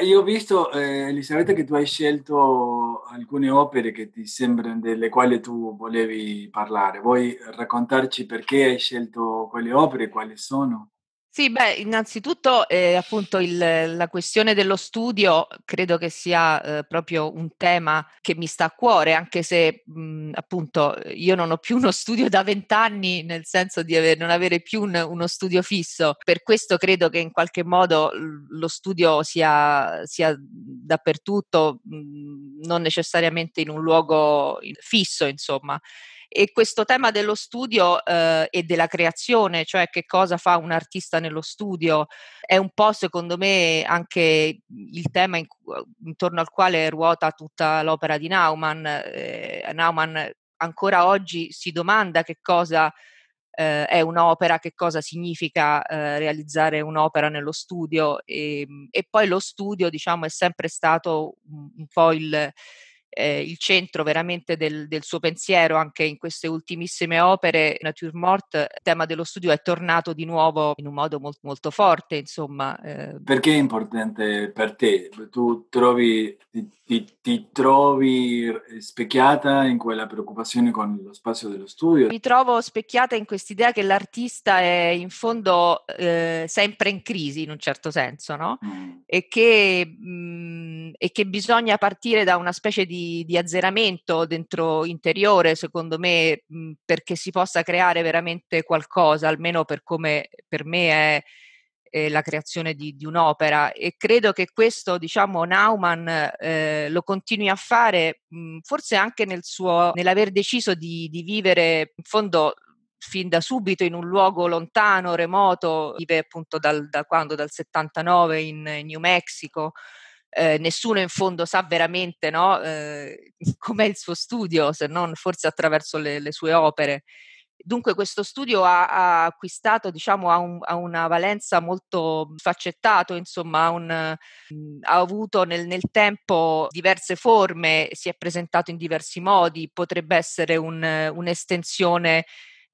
io ho visto, eh, Elisabetta, che tu hai scelto alcune opere che ti sembrano delle quali tu volevi parlare. Vuoi raccontarci perché hai scelto quelle opere, quali sono? Sì, beh, innanzitutto eh, appunto il, la questione dello studio credo che sia eh, proprio un tema che mi sta a cuore, anche se mh, appunto io non ho più uno studio da vent'anni, nel senso di aver, non avere più un, uno studio fisso. Per questo credo che in qualche modo lo studio sia, sia dappertutto, mh, non necessariamente in un luogo fisso, insomma. E questo tema dello studio eh, e della creazione, cioè che cosa fa un artista nello studio, è un po' secondo me anche il tema in, intorno al quale ruota tutta l'opera di Naumann. Eh, eh, Naumann ancora oggi si domanda che cosa eh, è un'opera, che cosa significa eh, realizzare un'opera nello studio e, ehm, e, poi lo studio diciamo è sempre stato un, un po' il, eh, il centro veramente del, del, suo pensiero anche in queste ultimissime opere, Nature Mort, il tema dello studio è tornato di nuovo in un modo molto, molto forte, insomma. Eh. Perché è importante per te? Tu trovi, ti, ti, ti, trovi specchiata in quella preoccupazione con lo spazio dello studio? Mi trovo specchiata in quest'idea che l'artista è in fondo eh, sempre in crisi, in un certo senso, no? Mm. E, che, mh, mm, e che bisogna partire da una specie di di, di azzeramento dentro interiore, secondo me, mh, mhmm, perché si possa creare veramente qualcosa, almeno per come per me è, è la creazione di, di, un'opera. E credo che questo, diciamo, Nauman eh, lo continui a fare, mh, mhmm, forse anche nel suo, nell'aver deciso di, di vivere, in fondo, fin da subito in un luogo lontano, remoto, vive appunto dal, da quando? Dal 79 in, in New Mexico eh, nessuno in fondo sa veramente no, eh, com'è il suo studio, se non forse attraverso le, le sue opere. Dunque questo studio ha, ha acquistato, diciamo, ha, un, ha, una valenza molto faccettato, insomma, un, mm, ha avuto nel, nel, tempo diverse forme, si è presentato in diversi modi, potrebbe essere un, un'estensione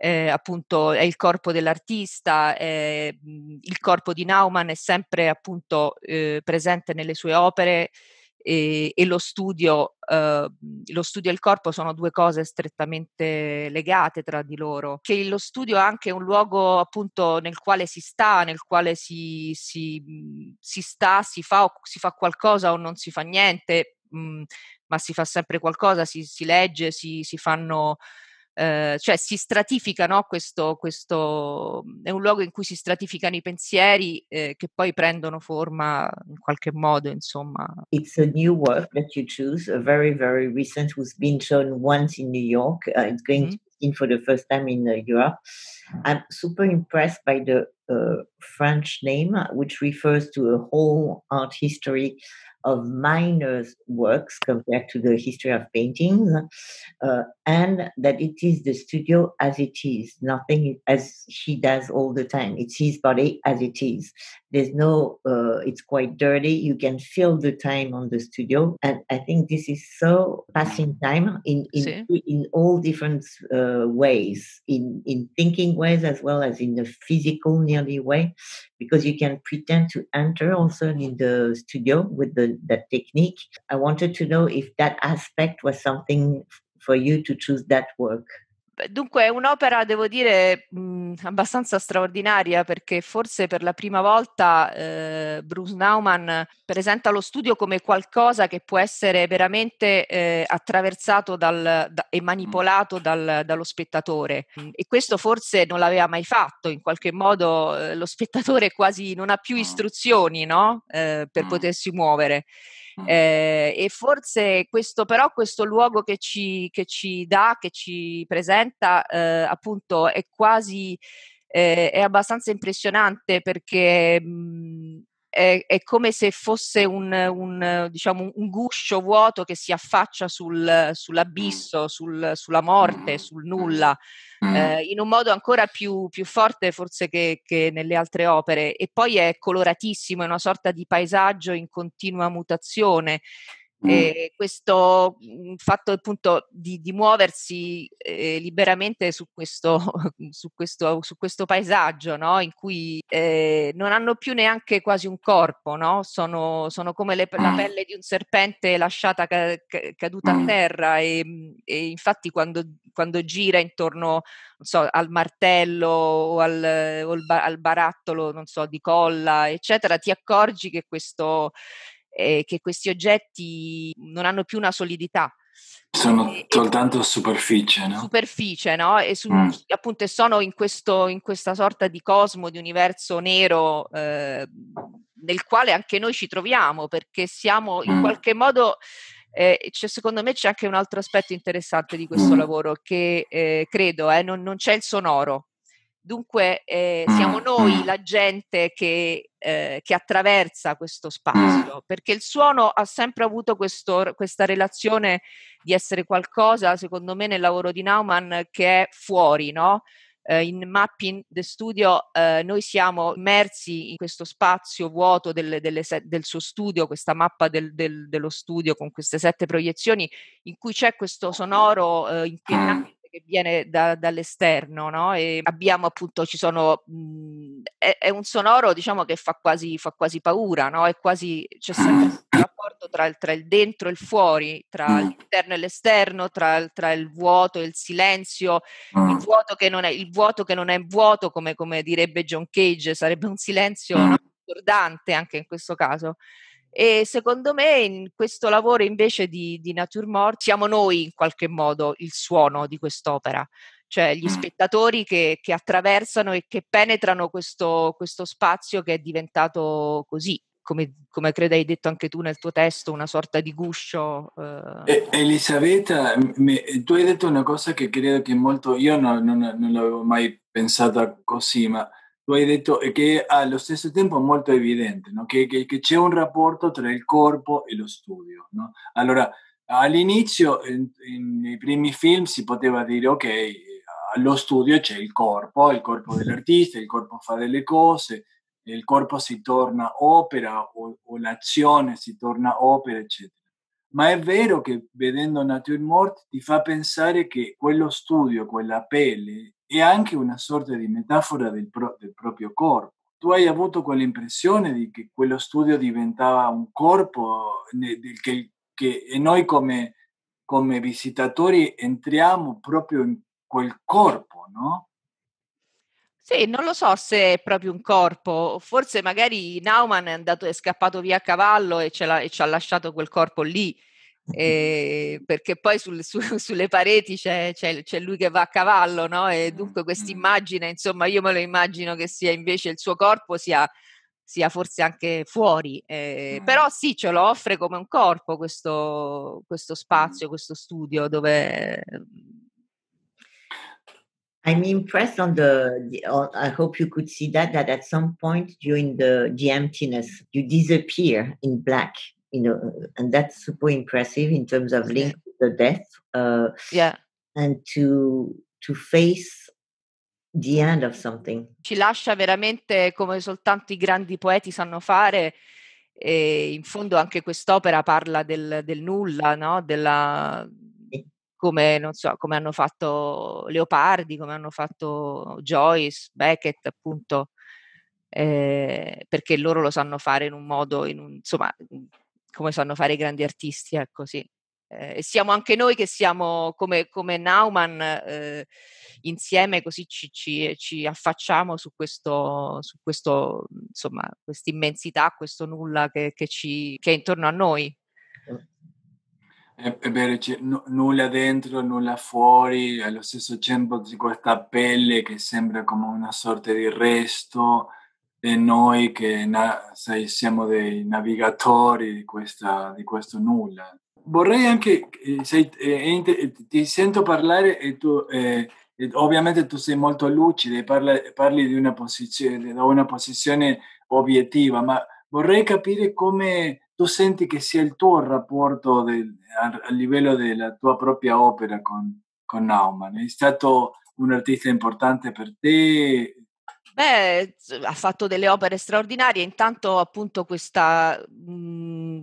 eh, appunto è il corpo dell'artista, eh, il corpo di Naumann è sempre appunto eh, presente nelle sue opere e, e lo, studio, eh, lo studio e il corpo sono due cose strettamente legate tra di loro, che lo studio è anche un luogo appunto nel quale si sta, nel quale si, si, mhmm, si sta, si fa, si fa qualcosa o non si fa niente, mh, mhmm, ma si fa sempre qualcosa, si, si legge, si, si fanno eh, cioè si stratifica, no? questo, questo, mm, è un luogo in cui si stratificano i pensieri eh, che poi prendono forma in qualche modo, insomma. It's a new work that you choose, a very, very recent, who's been shown once in New York. Uh, it's going mm-hmm. to be seen for the first time in uh, Europe. I'm super impressed by the uh, French name, which refers to a whole art history of minor works compared to the history of paintings, uh, and that it is the studio as it is, nothing as he does all the time. It's his body as it is. There's no, uh, it's quite dirty. You can feel the time on the studio. And I think this is so passing time in, in, in all different uh, ways, in, in thinking ways as well as in the physical nearly way, because you can pretend to enter also in the studio with the that technique. I wanted to know if that aspect was something for you to choose that work. Dunque è un'opera, devo dire, mh, mhmm, abbastanza straordinaria perché forse per la prima volta eh, Bruce Nauman presenta lo studio come qualcosa che può essere veramente eh, attraversato dal, da, e manipolato dal, dallo spettatore e questo forse non l'aveva mai fatto, in qualche modo eh, lo spettatore quasi non ha più istruzioni no? Ehm, per potersi muovere. Eh, e forse questo, però, questo luogo che ci, che ci dà, che ci presenta, eh, appunto, è quasi. Eh, è abbastanza impressionante perché mh, mm, è, è come se fosse un, un, diciamo, un, guscio vuoto che si affaccia sul, mm. sull'abisso, sul, sulla morte, mm. sul nulla, mm. eh, in un modo ancora più, più forte forse che, che, nelle altre opere. E poi è coloratissimo, è una sorta di paesaggio in continua mutazione. Eh, questo mm, fatto appunto di, di muoversi eh, liberamente su questo, su questo, su questo paesaggio no? in cui eh, non hanno più neanche quasi un corpo, no? sono, sono, come le, la mm. pelle di un serpente lasciata ca- caduta a terra e, e infatti quando, quando, gira intorno so, al martello o, al, o al, barattolo so, di colla eccetera ti accorgi che questo, eh, che questi oggetti non hanno più una solidità. Sono soltanto superficie, no? Superficie, no? E su, mm. appunto sono in, questo, in, questa sorta di cosmo, di universo nero eh, nel quale anche noi ci troviamo, perché siamo in mm. qualche modo... Eh, cioè, secondo me c'è anche un altro aspetto interessante di questo mm. lavoro che eh, credo, eh, non, non c'è il sonoro, Dunque eh, mm. siamo noi mm. la gente che, eh, che, attraversa questo mm. spazio, perché il suono ha sempre avuto questo, questa relazione di essere qualcosa, secondo me, nel lavoro di Naumann, che è fuori, no? Eh, in Mapping the Studio eh, noi siamo immersi in questo spazio vuoto delle, delle se- del suo studio, questa mappa del, del, dello studio con queste sette proiezioni in cui c'è questo sonoro eh, che viene da, dall'esterno, no? E abbiamo appunto, ci sono, mh, mhmm, è, è, un sonoro diciamo che fa quasi, fa quasi paura, no? È quasi, c'è sempre un rapporto tra il, tra il, dentro e il fuori, tra mm. l'interno e l'esterno, tra, tra il vuoto e il silenzio, il mm. vuoto che non è, il vuoto, che non è vuoto, come, come direbbe John Cage, sarebbe un silenzio mm. no? anche in questo caso. E secondo me in questo lavoro invece di, di Mort siamo noi in qualche modo il suono di quest'opera, cioè gli mm. spettatori che, che attraversano e che penetrano questo, questo spazio che è diventato così come, come credo hai detto anche tu nel tuo testo, una sorta di guscio. Eh. Elisabetta, mi, tu hai detto una cosa che credo che molto, io no, non, non l'avevo mai pensata così, ma tu hai detto che allo stesso tempo è molto evidente no? che, che, che, c'è un rapporto tra il corpo e lo studio. No? Allora, all'inizio, in, in, nei primi film, si poteva dire, ok, allo eh, studio c'è il corpo, il corpo dell'artista, il corpo fa delle cose, il corpo si torna opera o, o l'azione si torna opera, eccetera. Ma è vero che vedendo Nature Mort ti fa pensare che quello studio, quella pelle, è anche una sorta di metafora del, pro- del proprio corpo. Tu hai avuto quell'impressione di che quello studio diventava un corpo nel, che, che, e noi come, come visitatori entriamo proprio in quel corpo, no? Sì, non lo so se è proprio un corpo, forse magari Nauman è, andato, è scappato via a cavallo e, e ci ha lasciato quel corpo lì eh, perché poi sul, su, sulle pareti c'è, c'è, c'è, lui che va a cavallo, no? E dunque questa immagine, insomma, io me lo immagino che sia invece il suo corpo sia, sia forse anche fuori, eh, mm. però sì, ce lo offre come un corpo questo, questo spazio, questo studio dove... I'm impressed on the, the on, I hope you could see that, that at some point during the, the emptiness, you disappear in black you know, and that's super impressive in terms of link with the death. Uh, yeah. And to, to face the end of something. Ci lascia veramente come soltanto i grandi poeti sanno fare. E in fondo anche quest'opera parla del, del nulla, no? Della, come, so, come, hanno fatto Leopardi, come hanno fatto Joyce, Beckett, appunto, eh, perché loro lo sanno fare in un modo, in un, insomma, come sanno fare i grandi artisti, ecco sì. Eh, siamo anche noi che siamo come, come Nauman eh, insieme così ci, ci, ci affacciamo su questo, su questo insomma questa immensità, questo nulla che, che, ci, che è intorno a noi. Eh, ebbene, è vero, nulla dentro, nulla fuori, allo stesso tempo di questa pelle che sembra come una sorta di resto, e noi che sai, siamo dei navigatori di, questa, di, questo nulla. Vorrei anche, eh, sei, eh, eh, ti sento parlare e tu... Eh, ovviamente tu sei molto lucido e parli, parli di una posizione, da una posizione obiettiva, ma vorrei capire come tu senti che sia il tuo rapporto del, a, a, livello della tua propria opera con, con Nauman. È stato un artista importante per te, Beh, ha fatto delle opere straordinarie, intanto appunto questa... Mh, mhmm,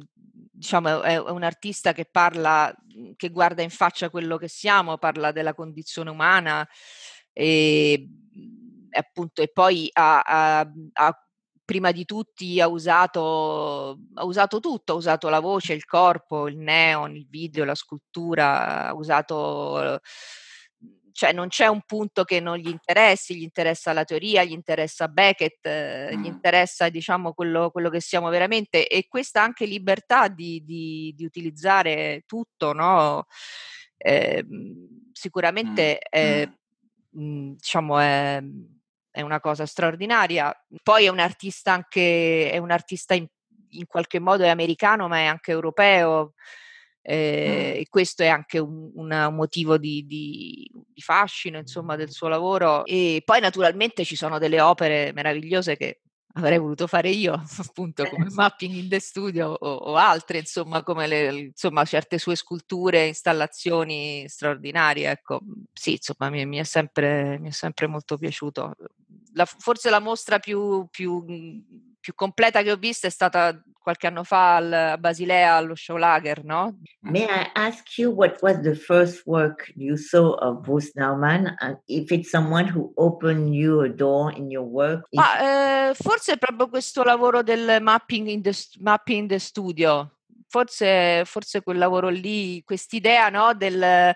diciamo, è un artista che parla, mhmm, che guarda in faccia quello che siamo, parla della condizione umana mhmm, e, appunto, e poi ha, ha, ha prima di tutti ha usato, ha usato, tutto, ha usato la voce, il corpo, il neon, il video, la scultura, ha usato cioè non c'è un punto che non gli interessi, gli interessa la teoria, gli interessa Beckett, eh, mm. gli interessa diciamo quello, quello, che siamo veramente e questa anche libertà di, di, di utilizzare tutto, no? eh, sicuramente mm. È, mm. Diciamo, è, è, una cosa straordinaria. Poi è un artista anche, è un artista in, in qualche modo è americano ma è anche europeo. Eh, e questo è anche un, un motivo di, di, di, fascino, insomma, del suo lavoro. E poi naturalmente ci sono delle opere meravigliose che avrei voluto fare io, appunto, come Mapping in the Studio o, o altre, insomma, come le, insomma, certe sue sculture, installazioni straordinarie. Ecco, sì, insomma, mi, mi, è, sempre, mi è, sempre, molto piaciuto. La, forse la mostra più, più mm, più completa che ho visto è stata qualche anno fa al, a Basilea allo Schaulager, no? May I ask you what was the first work you saw of Bruce Nauman? And uh, if it's someone who opened you a door in your work? If... Ma, ah, eh, forse proprio questo lavoro del mapping in the, mapping in the studio, forse, forse quel lavoro lì, quest'idea no, del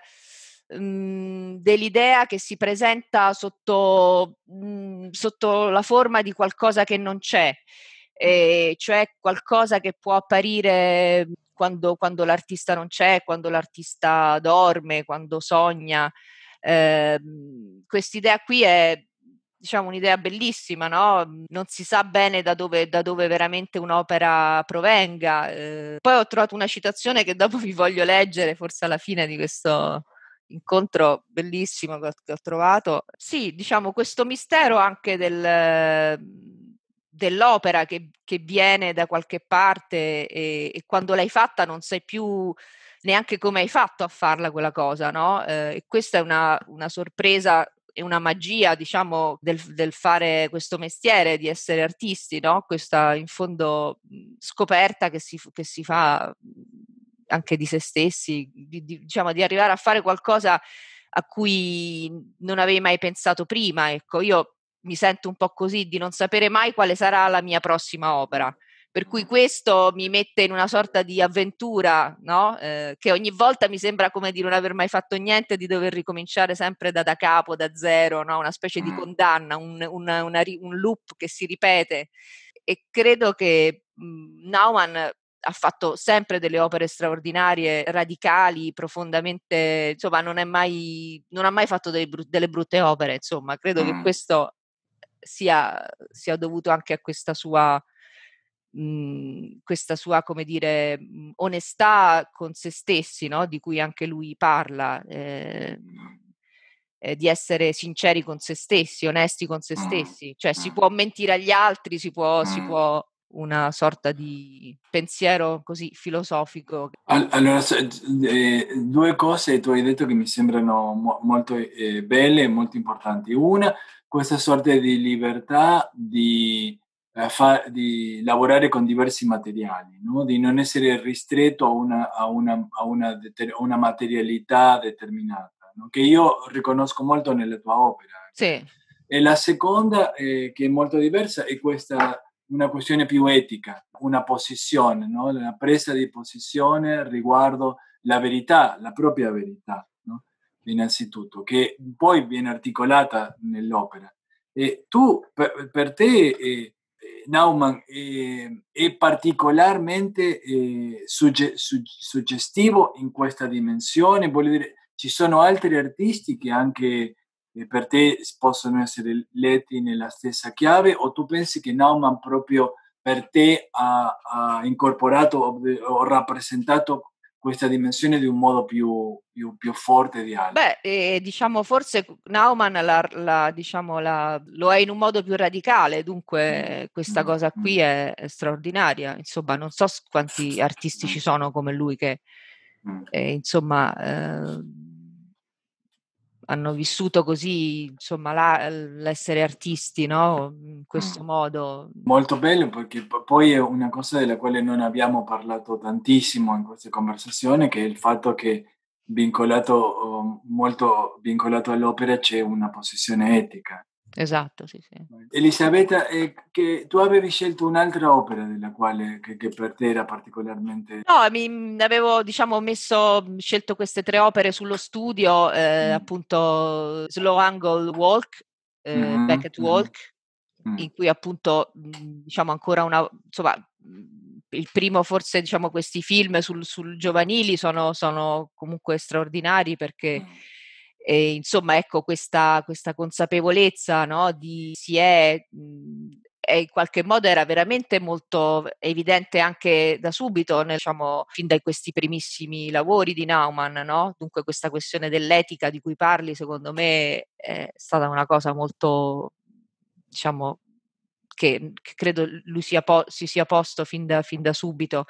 mm, dell'idea che si presenta sotto, mm, sotto, la forma di qualcosa che non c'è eh, cioè qualcosa che può apparire mhmm, quando, quando, l'artista non c'è, quando l'artista dorme, quando sogna. Eh, quest'idea qui è diciamo un'idea bellissima, no? Non si sa bene da dove, da dove veramente un'opera provenga. Eh, poi ho trovato una citazione che dopo vi voglio leggere, forse alla fine di questo incontro bellissimo che ho, che ho trovato. Sì, diciamo questo mistero anche del dell'opera che, che, viene da qualche parte e, e, quando l'hai fatta non sai più neanche come hai fatto a farla quella cosa, no? Eh, e questa è una, una sorpresa e una magia, diciamo, del, del, fare questo mestiere, di essere artisti, no? Questa, in fondo, mm, scoperta che si, che si fa mm, anche di se stessi, di, di, diciamo, di arrivare a fare qualcosa a cui non avevi mai pensato prima, ecco, io mi sento un po' così di non sapere mai quale sarà la mia prossima opera. Per cui questo mi mette in una sorta di avventura, no? eh, che ogni volta mi sembra come di non aver mai fatto niente, di dover ricominciare sempre da, da capo, da zero, no? una specie di condanna, un, una, una, un, loop che si ripete. E credo che mh, mhmm, Naumann ha fatto sempre delle opere straordinarie, radicali, profondamente, insomma, non, mai, non ha mai fatto delle, delle brutte opere, insomma, credo mm. che questo sia, sia dovuto anche a questa sua, mh, mhmm, questa sua come dire, mhmm, onestà con se stessi, no? di cui anche lui parla, eh, eh, di essere sinceri con se stessi, onesti con se mm, stessi, cioè si mm. può mentire agli altri, si può, si mm. può una sorta di pensiero così filosofico. Allora, ehm, due cose tu hai detto che mi sembrano molto ehm, belle e molto importanti. Una questa sorta di libertà di, eh, fa, di lavorare con diversi materiali, no? di non essere ristretto a una, a una, a una, deter- una materialità determinata, no? che io riconosco molto nella tua opera. Sì. E la seconda, eh, che è molto diversa, è questa una questione più etica, una posizione, no? una presa di posizione riguardo la verità, la propria verità innanzitutto, che poi viene articolata nell'opera. E tu, per, per te, eh, Naumann, eh, è particolarmente eh, sugge, su, suggestivo in questa dimensione, voglio dire, ci sono altri artisti che anche per te possono essere letti nella stessa chiave o tu pensi che Naumann proprio per te ha, ha incorporato o, o rappresentato questa dimensione di un modo più, più, più forte di altri. Beh, eh, diciamo forse Nauman la, la, diciamo, la, lo è in un modo più radicale, dunque mm, questa mm, cosa qui mm. è, è, straordinaria. Insomma, non so quanti artisti ci sono come lui che, eh, insomma... Eh, hanno vissuto così, insomma, la, l'essere artisti, no? In ah. questo modo. Molto bello perché poi è una cosa della quale non abbiamo parlato tantissimo in queste conversazioni, che è il fatto che vincolato, uhm, molto vincolato all'opera c'è una posizione etica. Esatto, sì, sì. Ecco. Elisabetta, eh, tu avevi scelto un'altra opera della quale, che, che, per te era particolarmente... No, mi, mhmm, avevo diciamo, messo, mhmm, scelto queste tre opere sullo studio, eh, mm. appunto Slow Angle Walk, eh, mm. Beckett Walk, mm. in cui appunto mhmm, diciamo ancora una... Insomma, il primo forse diciamo questi film sul, sul giovanili sono, sono comunque straordinari perché e, insomma, ecco questa, questa consapevolezza no, di si è, mh, mhmm, in qualche modo era veramente molto evidente anche da subito, nel, diciamo, fin da questi primissimi lavori di Naumann. No? Dunque, questa questione dell'etica di cui parli, secondo me, è stata una cosa molto diciamo che, che credo lui sia po- si sia posto fin da, fin da subito.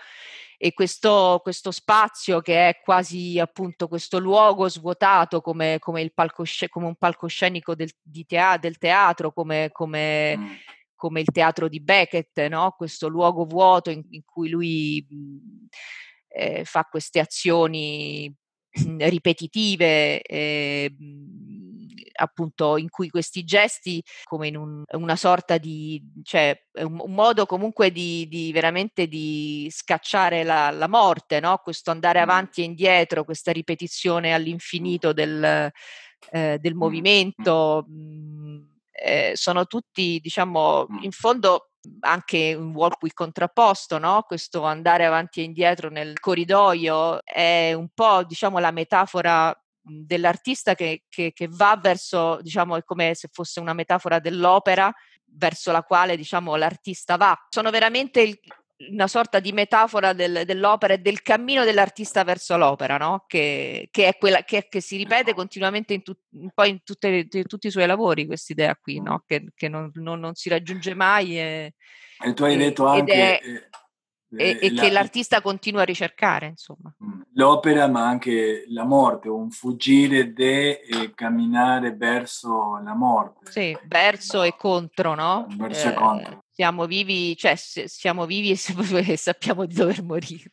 E questo, questo, spazio che è quasi appunto questo luogo svuotato come, come, palcoscen- come un palcoscenico del, tea- del teatro, come, come come il teatro di Beckett, no? questo luogo vuoto in, in cui lui eh, fa queste azioni ripetitive, eh, appunto in cui questi gesti come in un, una sorta di cioè un, un modo comunque di, di, veramente di scacciare la, la morte, no? questo andare avanti e indietro, questa ripetizione all'infinito del, eh, del movimento. Mhmm, eh, sono tutti, diciamo, in fondo anche un walkway contrapposto, no? questo andare avanti e indietro nel corridoio è un po' diciamo la metafora Mhmm, dell'artista che, che, che, va verso, diciamo, è come se fosse una metafora dell'opera verso la quale, diciamo, l'artista va. Sono veramente il, una sorta di metafora del, dell'opera e del cammino dell'artista verso l'opera, no? che, che, è quella, che, che si ripete esatto. continuamente in, tut, poi in, tutte, in tutti i suoi lavori, questa idea qui, no? che, che non, non, non, si raggiunge mai. E, e tu hai e, detto anche... È, eh, eh, e, e la, che l'artista continua a ricercare, insomma. Mm. L'opera, ma anche la morte, un fuggire de e camminare verso la morte. Sì, verso e contro, no? Verso eh, e contro. Siamo vivi, cioè, siamo vivi e sappiamo di dover morire.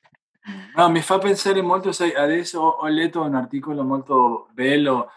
No, mi fa pensare molto, sai, adesso ho, ho letto un articolo molto bello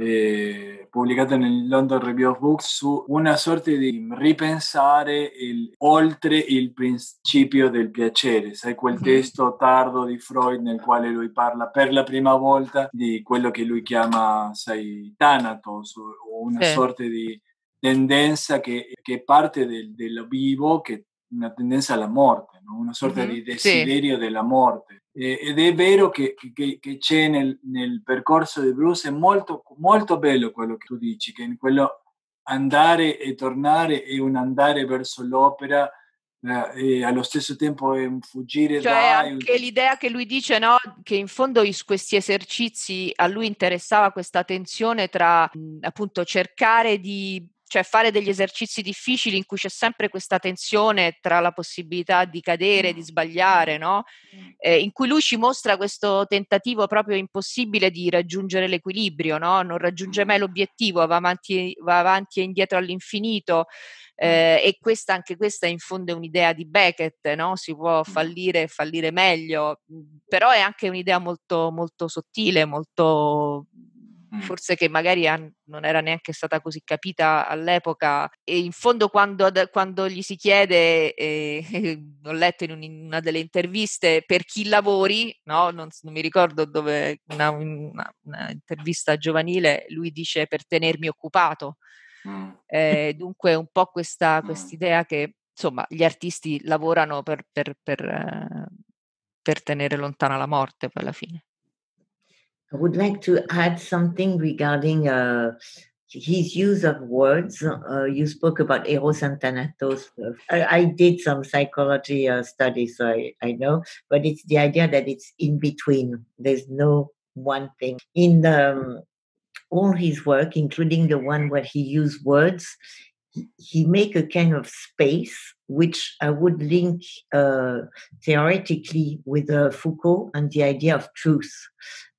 eh, pubblicata nel London Review of Books su una sorta di ripensare il, oltre il principio del piacere, sai quel mhm. testo tardo di Freud nel quale lui parla per la prima volta di quello che lui chiama, sai, Thanatos o una sì. sorta di tendenza che, che parte del, del vivo, che una tendenza alla morte no? una sorta mm-hmm. di desiderio sì. della morte. ed è vero che, che, che c'è nel, nel, percorso di Bruce, è molto, molto bello quello che tu dici, che quello andare e tornare è un andare verso l'opera. Eh, e allo stesso tempo è un fuggire cioè da... anche un... l'idea che lui dice no? che in fondo is, questi esercizi a lui interessava questa tensione tra mh, appunto cercare di cioè fare degli esercizi difficili in cui c'è sempre questa tensione tra la possibilità di cadere, di sbagliare, no? eh, in cui lui ci mostra questo tentativo proprio impossibile di raggiungere l'equilibrio, no? non raggiunge mm. mai l'obiettivo, va avanti, va avanti e indietro all'infinito mm. eh, e questa, anche questa infonde un'idea di Beckett, no? si può mm. fallire e fallire meglio, però è anche un'idea molto, molto sottile, molto Mm. forse che magari non era neanche stata così capita all'epoca e in fondo quando, quando gli si chiede, eh, ho letto in, un, in, una delle interviste, per chi lavori, no? non, non mi ricordo dove, una, una, una intervista giovanile, lui dice per tenermi occupato. Mm. Eh, dunque un po' questa mm. idea che insomma gli artisti lavorano per, per, per, eh, per tenere lontana la morte poi alla fine. I would like to add something regarding uh, his use of words. Uh, you spoke about eros and thanatos. I, I did some psychology uh, studies, so I, I know, but it's the idea that it's in between. There's no one thing. In um, all his work, including the one where he used words, he, he make a kind of space which I would link uh, theoretically with uh, Foucault and the idea of truth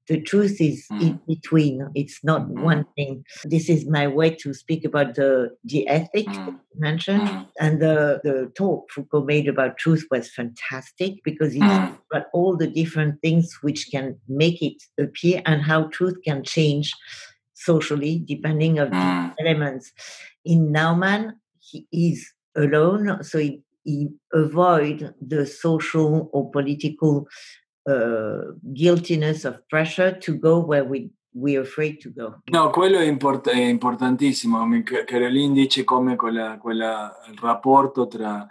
the truth is hmm. in between it's not hmm. one thing this is my way to speak about the the ethic hmm. mentioned and the the talk foucault made about truth was fantastic because he about all the different things which can make it appear and how truth can change socially depending on the elements in naumann he is alone so he, he avoid the social or political uh, guiltiness of pressure to go where we we are afraid to go. No, quello è, import- è importantissimo. Carolina dice come quella, quella, il rapporto tra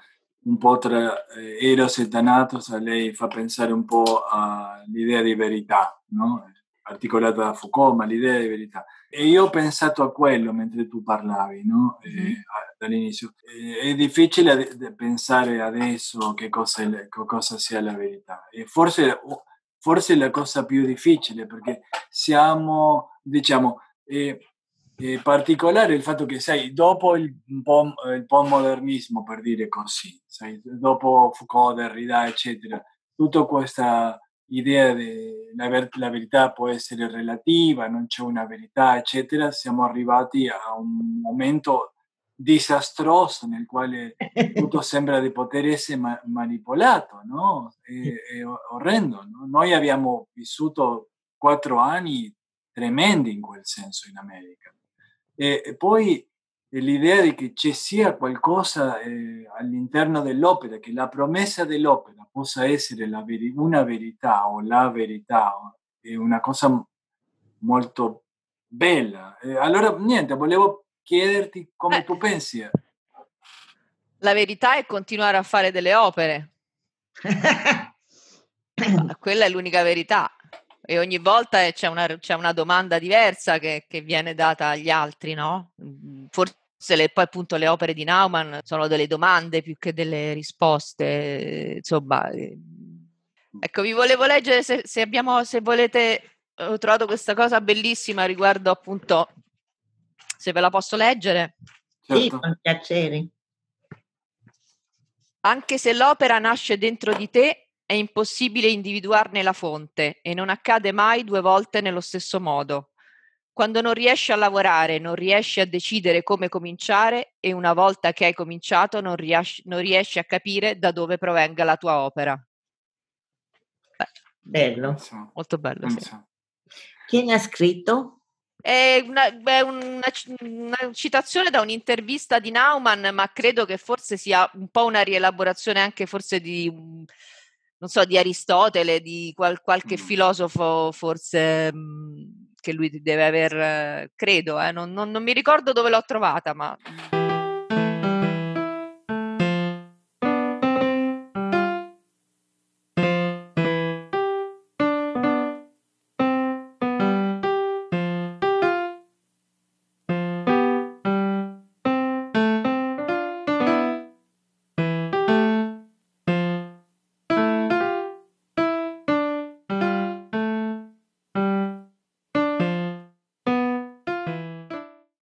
un po' tra eh, Eros e Thanatos a lei fa pensare un po' all'idea di verità, no? articolata da Foucault, ma l'idea di verità. E io ho pensato a quello mentre tu parlavi, no? eh, dall'inizio. Eh, è difficile pensare adesso che cosa, che cosa sia la verità. E forse, forse, è la cosa più difficile perché siamo, diciamo, eh, è particolare il fatto che, sai, dopo il, il postmodernismo, per dire così, sai, dopo Foucault, Derrida, eccetera, tutta questa idea de la, ver- la verità può essere relativa, non c'è una verità, eccetera, siamo arrivati a un momento disastroso nel quale tutto sembra di poter essere ma- manipolato, no? È, è orrendo. No? Noi abbiamo vissuto quattro anni tremendi in quel senso in America. E, e poi l'idea di che ci sia qualcosa eh, all'interno dell'opera, che la promessa dell'opera possa essere veri- una verità o la verità, è una cosa molto bella. Eh, allora, niente, volevo chiederti come eh, tu pensi. La verità è continuare a fare delle opere. Quella è l'unica verità. E ogni volta c'è una, c'è una domanda diversa che, che, viene data agli altri, no? Mm, forse le, poi appunto le opere di Naumann sono delle domande più che delle risposte, insomma. Eh. Ecco, vi volevo leggere se, se, abbiamo, se volete, ho trovato questa cosa bellissima riguardo appunto, se ve la posso leggere. Sì, con piacere. Anche se l'opera nasce dentro di te, è impossibile individuarne la fonte e non accade mai due volte nello stesso modo. Quando non riesci a lavorare, non riesci a decidere come cominciare e una volta che hai cominciato non riesci, non riesci a capire da dove provenga la tua opera. Beh, bello. Molto bello. Sì. Chi ne ha scritto? È una, beh, una, una, citazione da un'intervista di Naumann, ma credo che forse sia un po' una rielaborazione anche forse di non so, di Aristotele, di qual- qualche mm. filosofo forse mh, mm, che lui deve aver, credo, eh, non, non, non mi ricordo dove l'ho trovata, ma... Mm.